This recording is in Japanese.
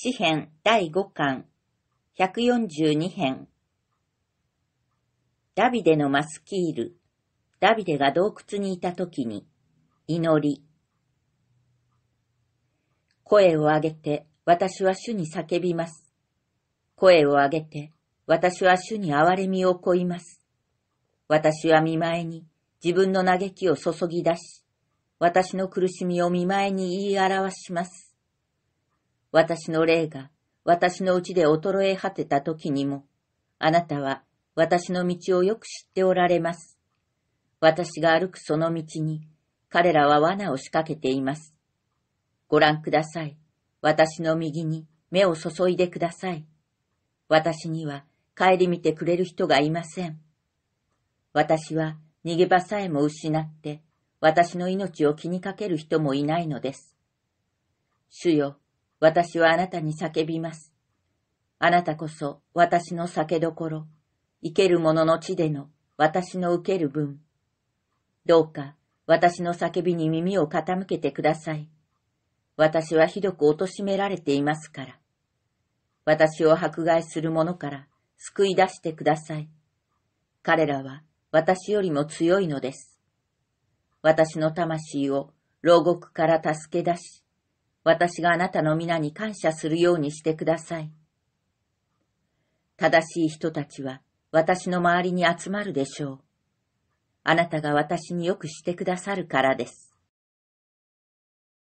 詩編第5巻、142編。ダビデのマスキール、ダビデが洞窟にいた時に、祈り。声を上げて私は主に叫びます。声を上げて私は主に憐れみをこいます。私は見前に自分の嘆きを注ぎ出し、私の苦しみを見前に言い表します。私の霊が私のうちで衰え果てた時にも、あなたは私の道をよく知っておられます。私が歩くその道に、彼らは罠を仕掛けています。ご覧ください。私の右に目を注いでください。私には帰り見てくれる人がいません。私は逃げ場さえも失って、私の命を気にかける人もいないのです。主よ、私はあなたに叫びます。あなたこそ私の酒どころ、生ける者の地での私の受ける分。どうか私の叫びに耳を傾けてください。私はひどく貶められていますから。私を迫害する者から救い出してください。彼らは私よりも強いのです。私の魂を牢獄から助け出し、私があなたの皆に感謝するようにしてください。正しい人たちは私の周りに集まるでしょう。あなたが私によくしてくださるからです。